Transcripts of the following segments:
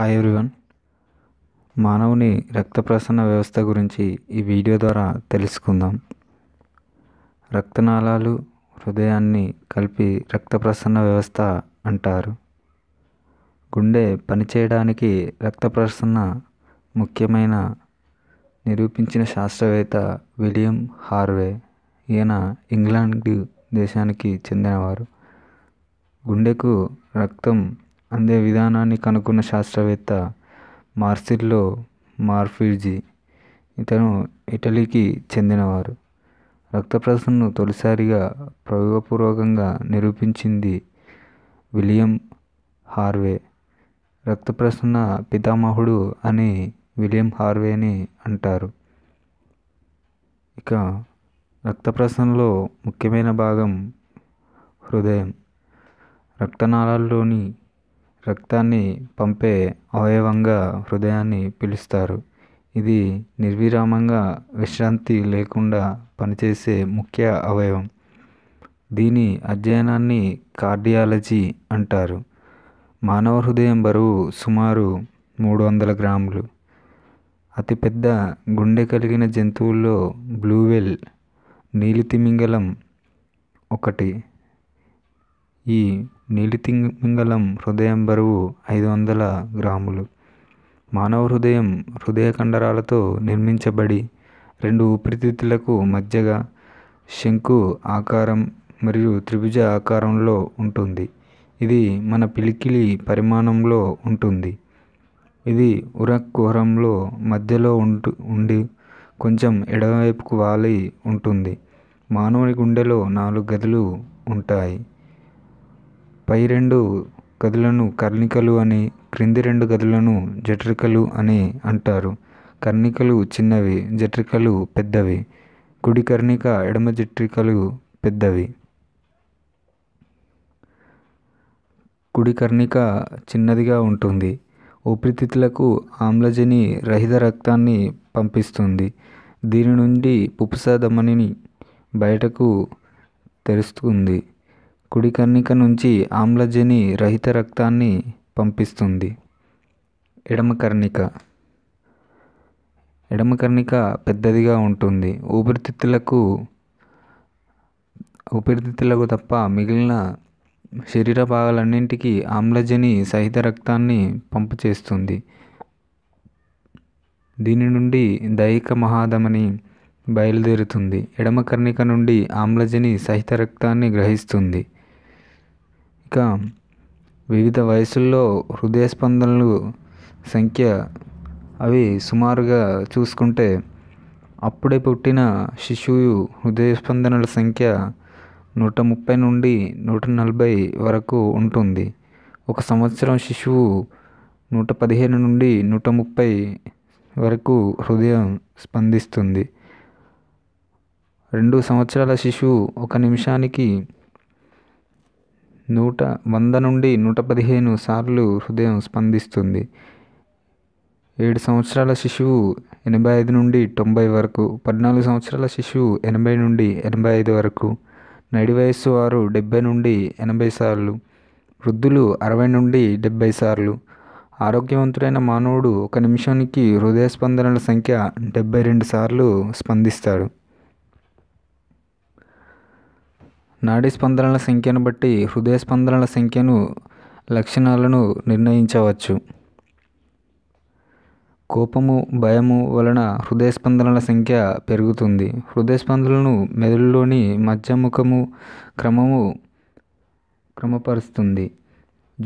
hi everyone మానవుని రక్త ప్రసరణ వ్యవస్థ గురించి ఈ వీడియో ద్వారా తెలుసుకుందాం రక్తనాళాలు హృదయాన్ని కలిపి రక్త ప్రసరణ వ్యవస్థ అంటారు గుండె పనిచేయడానికి రక్త ప్రసరణ ముఖ్యమైన నిరూపించిన శాస్త్రవేత్త విలియం హార్వే ఈయన ఇంగ్లాండ్ దేశానికి చెందినవారు గుండెకు రక్తం అందే విధానాన్ని కనుగొన్న శాస్త్రవేత్త మార్సిల్లో మార్ఫిజీ ఇతను ఇటలీకి చెందినవారు రక్త ప్రసరణను తొలిసారిగా ప్రయోగపూర్వకంగా నిరూపించింది విలియం హార్వే రక్త ప్రసరణ పితామహుడు అని విలియం హార్వేని అంటారు ఇక రక్త ప్రసరణలో ముఖ్యమైన భాగం హృదయం రక్తనాళాల్లోని రక్తాన్ని పంపే అవయవంగా హృదయాన్ని పిలుస్తారు ఇది నిర్విరామంగా విశ్రాంతి లేకుండా పనిచేసే ముఖ్య అవయవం దీని అధ్యయనాన్ని కార్డియాలజీ అంటారు మానవ హృదయం బరువు సుమారు మూడు వందల గ్రాములు అతిపెద్ద గుండె కలిగిన జంతువుల్లో బ్లూవెల్ నీలితిమింగలం ఒకటి ఈ తింగళం హృదయం బరువు ఐదు వందల గ్రాములు మానవ హృదయం హృదయ కండరాలతో నిర్మించబడి రెండు ఊపిరితిత్తులకు మధ్యగా శంకు ఆకారం మరియు త్రిభుజ ఆకారంలో ఉంటుంది ఇది మన పిలికిలి పరిమాణంలో ఉంటుంది ఇది ఉరక్ మధ్యలో ఉంటు ఉండి కొంచెం ఎడమవైపుకు వాలి ఉంటుంది మానవుని గుండెలో నాలుగు గదులు ఉంటాయి పై రెండు గదులను కర్ణికలు అని క్రింది రెండు గదులను జఠరికలు అని అంటారు కర్ణికలు చిన్నవి జఠరికలు పెద్దవి కుడి కర్ణిక ఎడమ జఠరికలు పెద్దవి కుడి కర్ణిక చిన్నదిగా ఉంటుంది ఊపిరితిత్తులకు ఆమ్లజని రహిత రక్తాన్ని పంపిస్తుంది దీని నుండి పుప్పుస ధమనిని బయటకు తెరుస్తుంది కుడి కన్నిక నుంచి ఆమ్లజని రహిత రక్తాన్ని పంపిస్తుంది ఎడమకర్ణిక ఎడమకర్ణిక పెద్దదిగా ఉంటుంది ఊపిరితిత్తులకు ఊపిరితిత్తులకు తప్ప మిగిలిన శరీర భాగాలన్నింటికి ఆమ్లజని సహిత రక్తాన్ని పంపు చేస్తుంది దీని నుండి దైహిక మహాదమని బయలుదేరుతుంది ఎడమకర్ణిక నుండి ఆమ్లజని సహిత రక్తాన్ని గ్రహిస్తుంది ఇంకా వివిధ వయసుల్లో హృదయ స్పందనలు సంఖ్య అవి సుమారుగా చూసుకుంటే అప్పుడే పుట్టిన శిశువు హృదయ స్పందనల సంఖ్య నూట ముప్పై నుండి నూట నలభై వరకు ఉంటుంది ఒక సంవత్సరం శిశువు నూట పదిహేను నుండి నూట ముప్పై వరకు హృదయం స్పందిస్తుంది రెండు సంవత్సరాల శిశువు ఒక నిమిషానికి నూట వంద నుండి నూట పదిహేను సార్లు హృదయం స్పందిస్తుంది ఏడు సంవత్సరాల శిశువు ఎనభై ఐదు నుండి తొంభై వరకు పద్నాలుగు సంవత్సరాల శిశువు ఎనభై నుండి ఎనభై ఐదు వరకు నడి వయస్సు వారు డెబ్బై నుండి ఎనభై సార్లు వృద్ధులు అరవై నుండి డెబ్బై సార్లు ఆరోగ్యవంతుడైన మానవుడు ఒక నిమిషానికి హృదయ స్పందనల సంఖ్య డెబ్బై రెండు సార్లు స్పందిస్తాడు నాడీ స్పందనల సంఖ్యను బట్టి హృదయ స్పందనల సంఖ్యను లక్షణాలను నిర్ణయించవచ్చు కోపము భయము వలన హృదయ స్పందనల సంఖ్య పెరుగుతుంది హృదయ స్పందనలను మెదడులోని మధ్యముఖము క్రమము క్రమపరుస్తుంది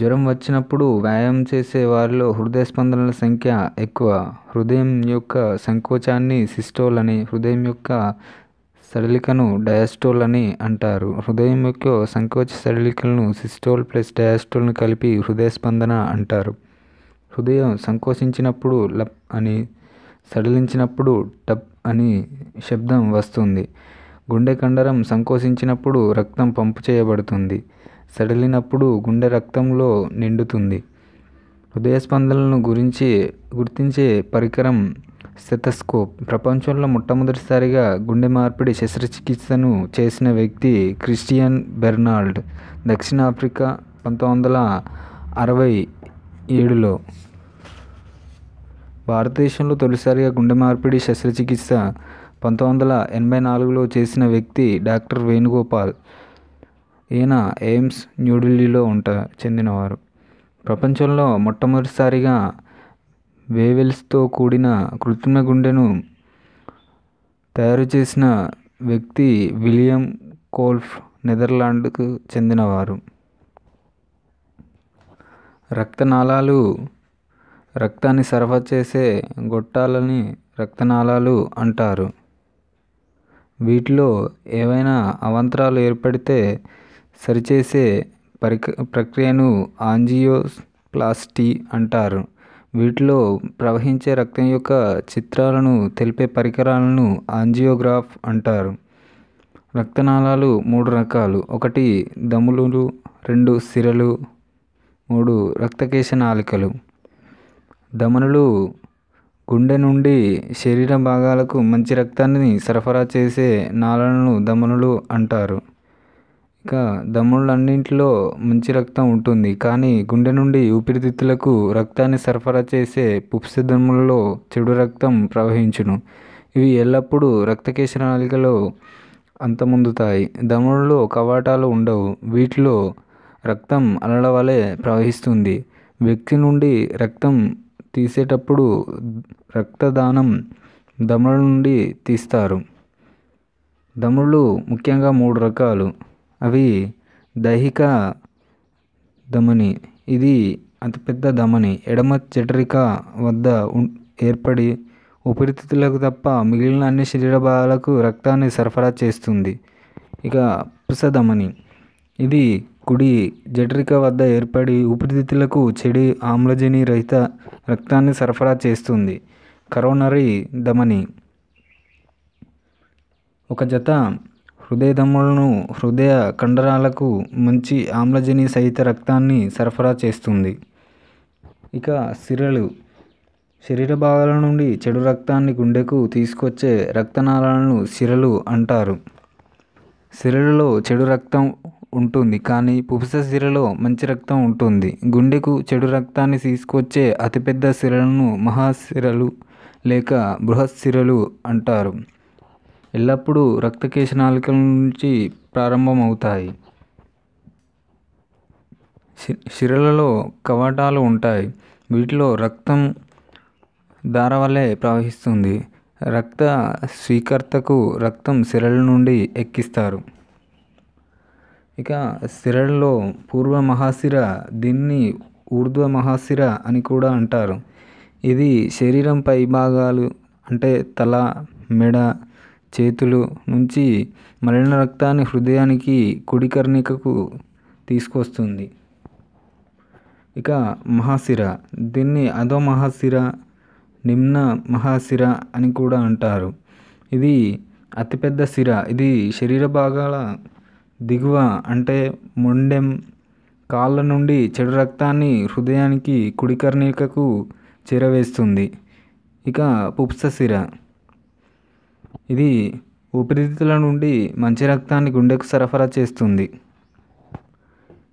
జ్వరం వచ్చినప్పుడు వ్యాయామం చేసే వారిలో హృదయ స్పందనల సంఖ్య ఎక్కువ హృదయం యొక్క సంకోచాన్ని సిస్టోల్ అని హృదయం యొక్క సడలికను డయాస్టోల్ అని అంటారు హృదయం యొక్క సంకోచ సడలికలను సిస్టోల్ ప్లస్ డయాస్టోల్ను కలిపి హృదయ స్పందన అంటారు హృదయం సంకోచించినప్పుడు లప్ అని సడలించినప్పుడు టప్ అని శబ్దం వస్తుంది గుండె కండరం సంకోచించినప్పుడు రక్తం పంపు చేయబడుతుంది సడలినప్పుడు గుండె రక్తంలో నిండుతుంది హృదయ స్పందనలను గురించి గుర్తించే పరికరం స్టెతస్కోప్ ప్రపంచంలో మొట్టమొదటిసారిగా గుండె మార్పిడి శస్త్రచికిత్సను చేసిన వ్యక్తి క్రిస్టియన్ బెర్నాల్డ్ దక్షిణాఫ్రికా పంతొమ్మిది వందల అరవై ఏడులో భారతదేశంలో తొలిసారిగా గుండె మార్పిడి శస్త్రచికిత్స పంతొమ్మిది వందల ఎనభై నాలుగులో చేసిన వ్యక్తి డాక్టర్ వేణుగోపాల్ ఈయన ఎయిమ్స్ న్యూఢిల్లీలో ఉంట చెందినవారు ప్రపంచంలో మొట్టమొదటిసారిగా వేవెల్స్తో కూడిన కృత్రిమ గుండెను తయారు చేసిన వ్యక్తి విలియం కోల్ఫ్ నెదర్లాండ్కు చెందినవారు రక్తనాళాలు రక్తాన్ని సరఫరా చేసే గొట్టాలని రక్తనాళాలు అంటారు వీటిలో ఏవైనా అవంతరాలు ఏర్పడితే సరిచేసే పరిక ప్రక్రియను ఆంజియోప్లాస్టీ అంటారు వీటిలో ప్రవహించే రక్తం యొక్క చిత్రాలను తెలిపే పరికరాలను ఆంజియోగ్రాఫ్ అంటారు రక్తనాళాలు మూడు రకాలు ఒకటి దములు రెండు సిరలు మూడు రక్తకేశ నాలికలు దమనులు గుండె నుండి శరీర భాగాలకు మంచి రక్తాన్ని సరఫరా చేసే నాళాలను దమనులు అంటారు ఇక దమ్ముళ్ళన్నింటిలో మంచి రక్తం ఉంటుంది కానీ గుండె నుండి ఊపిరితిత్తులకు రక్తాన్ని సరఫరా చేసే పుప్సధమనులలో చెడు రక్తం ప్రవహించును ఇవి ఎల్లప్పుడూ రక్తకేశనాళికలో అంతమొందుతాయి దమ్ముళ్ళలో కవాటాలు ఉండవు వీటిలో రక్తం అలల వలె ప్రవహిస్తుంది వ్యక్తి నుండి రక్తం తీసేటప్పుడు రక్తదానం దముల నుండి తీస్తారు దముళ్ళు ముఖ్యంగా మూడు రకాలు అవి దైహిక ధమని ఇది అతిపెద్ద ధమని ఎడమ చెటరిక వద్ద ఏర్పడి ఉపరితిత్తులకు తప్ప మిగిలిన అన్ని శరీర భాగాలకు రక్తాన్ని సరఫరా చేస్తుంది ఇక పుసధమని ఇది కుడి జఠరిక వద్ద ఏర్పడి ఉపరితిత్తులకు చెడి ఆమ్లజని రహిత రక్తాన్ని సరఫరా చేస్తుంది కరోనరీ ధమని ఒక జత హృదయధమనులను హృదయ కండరాలకు మంచి ఆమ్లజని సహిత రక్తాన్ని సరఫరా చేస్తుంది ఇక సిరలు శరీర భాగాల నుండి చెడు రక్తాన్ని గుండెకు తీసుకొచ్చే రక్తనాళాలను సిరలు అంటారు సిరలలో చెడు రక్తం ఉంటుంది కానీ పుపుస సిరలో మంచి రక్తం ఉంటుంది గుండెకు చెడు రక్తాన్ని తీసుకొచ్చే అతిపెద్ద సిరలను మహాసిరలు లేక బృహత్ సిరలు అంటారు ఎల్లప్పుడూ రక్తకేశ నాళికల నుంచి ప్రారంభమవుతాయి సిరలలో కవాటాలు ఉంటాయి వీటిలో రక్తం ధార వలె ప్రవహిస్తుంది రక్త స్వీకర్తకు రక్తం శిరల నుండి ఎక్కిస్తారు ఇక సిరలలో పూర్వ మహాశిర దీన్ని ఊర్ధ్వ మహాశిర అని కూడా అంటారు ఇది శరీరం పై భాగాలు అంటే తల మెడ చేతులు నుంచి మలిన రక్తాన్ని హృదయానికి కుడికర్ణికకు తీసుకొస్తుంది ఇక మహాశిర దీన్ని అధో మహాశిర నిమ్న మహాశిర అని కూడా అంటారు ఇది అతిపెద్ద సిర ఇది శరీర భాగాల దిగువ అంటే మొండెం కాళ్ళ నుండి చెడు రక్తాన్ని హృదయానికి కుడికర్ణికకు చేరవేస్తుంది ఇక పుప్స సిర ఇది ఊపిరితిత్తుల నుండి మంచి రక్తాన్ని గుండెకు సరఫరా చేస్తుంది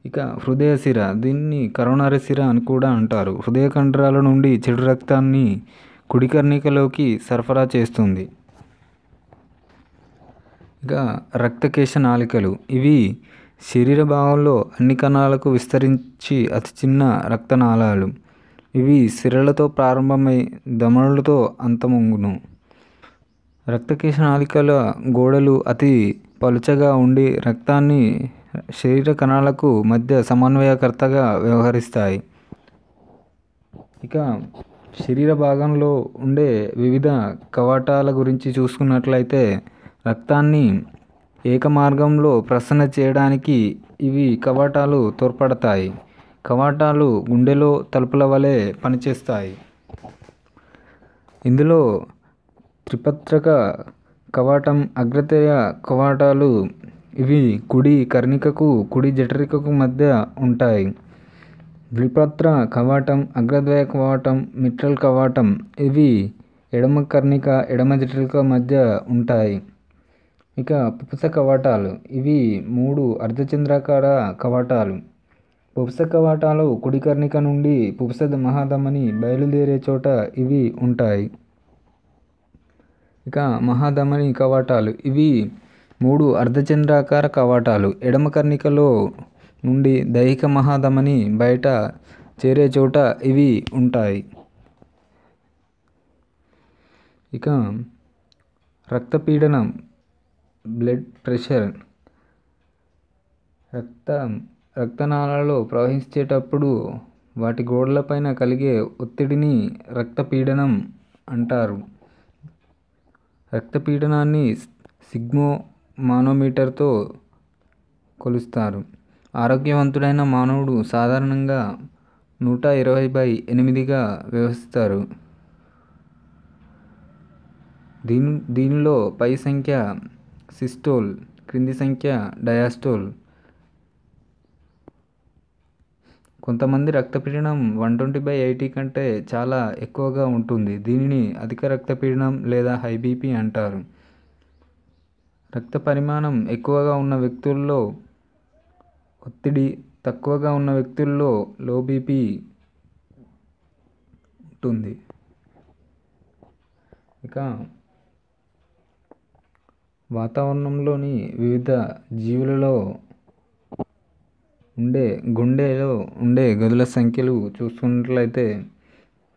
ఇక హృదయ సిర దీన్ని కరోనరీ సిర అని కూడా అంటారు హృదయ కండరాల నుండి చెడు రక్తాన్ని కుడికర్ణికలోకి సరఫరా చేస్తుంది ఇక రక్తకేశ నాళికలు ఇవి శరీర భాగంలో అన్ని కణాలకు విస్తరించి అతి చిన్న రక్తనాళాలు ఇవి సిరలతో ప్రారంభమై దమనులతో అంతమొంగును రక్తకేశనాళికల గోడలు అతి పలుచగా ఉండి రక్తాన్ని శరీర కణాలకు మధ్య సమన్వయకర్తగా వ్యవహరిస్తాయి ఇక శరీర భాగంలో ఉండే వివిధ కవాటాల గురించి చూసుకున్నట్లయితే రక్తాన్ని ఏక మార్గంలో ప్రసరణ చేయడానికి ఇవి కవాటాలు తోడ్పడతాయి కవాటాలు గుండెలో తలుపుల వలె పనిచేస్తాయి ఇందులో త్రిపత్రక కవాటం అగ్రతీయ కవాటాలు ఇవి కుడి కర్ణికకు కుడి జఠరికకు మధ్య ఉంటాయి ద్విపత్ర కవాటం అగ్రద్వయ కవాటం మిట్రల్ కవాటం ఇవి ఎడమ కర్ణిక ఎడమ జఠరిక మధ్య ఉంటాయి ఇక పుపుస కవాటాలు ఇవి మూడు అర్ధచంద్రాకార కవాటాలు పుపుస కవాటాలు కుడి కర్ణిక నుండి పుపుస మహాధమని బయలుదేరే చోట ఇవి ఉంటాయి ఇక మహాధమని కవాటాలు ఇవి మూడు అర్ధచంద్రాకార కవాటాలు ఎడమ కర్ణికలో నుండి దైహిక మహాధమని బయట చేరే చోట ఇవి ఉంటాయి ఇక రక్తపీడనం బ్లడ్ ప్రెషర్ రక్త రక్తనాళాలలో ప్రవహించేటప్పుడు వాటి గోడలపైన కలిగే ఒత్తిడిని రక్తపీడనం అంటారు రక్తపీడనాన్ని మానోమీటర్తో కొలుస్తారు ఆరోగ్యవంతుడైన మానవుడు సాధారణంగా నూట ఇరవై బై ఎనిమిదిగా వ్యవహరిస్తారు దీని దీనిలో పై సంఖ్య సిస్టోల్ క్రింది సంఖ్య డయాస్టోల్ కొంతమంది రక్తపీడనం వన్ ట్వంటీ బై ఎయిటీ కంటే చాలా ఎక్కువగా ఉంటుంది దీనిని అధిక రక్తపీడనం లేదా హై బీపీ అంటారు రక్త పరిమాణం ఎక్కువగా ఉన్న వ్యక్తుల్లో ఒత్తిడి తక్కువగా ఉన్న వ్యక్తుల్లో లో బీపీ ఉంటుంది ఇక వాతావరణంలోని వివిధ జీవులలో ఉండే గుండెలో ఉండే గదుల సంఖ్యలు చూసుకున్నట్లయితే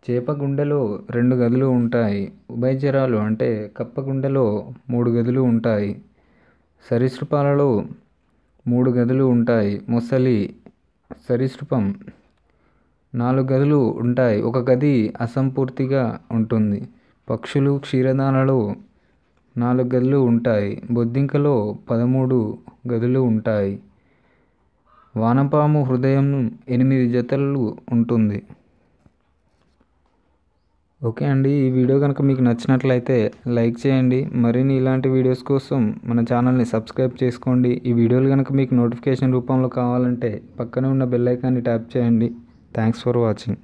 చేప గుండెలో రెండు గదులు ఉంటాయి ఉభయచరాలు అంటే కప్ప గుండెలో మూడు గదులు ఉంటాయి సరీసృపాలలో మూడు గదులు ఉంటాయి మొసలి సరీసృపం నాలుగు గదులు ఉంటాయి ఒక గది అసంపూర్తిగా ఉంటుంది పక్షులు క్షీరదానలో నాలుగు గదులు ఉంటాయి బొద్దింకలో పదమూడు గదులు ఉంటాయి వానపాము హృదయం ఎనిమిది జతలు ఉంటుంది ఓకే అండి ఈ వీడియో కనుక మీకు నచ్చినట్లయితే లైక్ చేయండి మరిన్ని ఇలాంటి వీడియోస్ కోసం మన ఛానల్ని సబ్స్క్రైబ్ చేసుకోండి ఈ వీడియోలు కనుక మీకు నోటిఫికేషన్ రూపంలో కావాలంటే పక్కనే ఉన్న బెల్లైకాన్ని ట్యాప్ చేయండి థ్యాంక్స్ ఫర్ వాచింగ్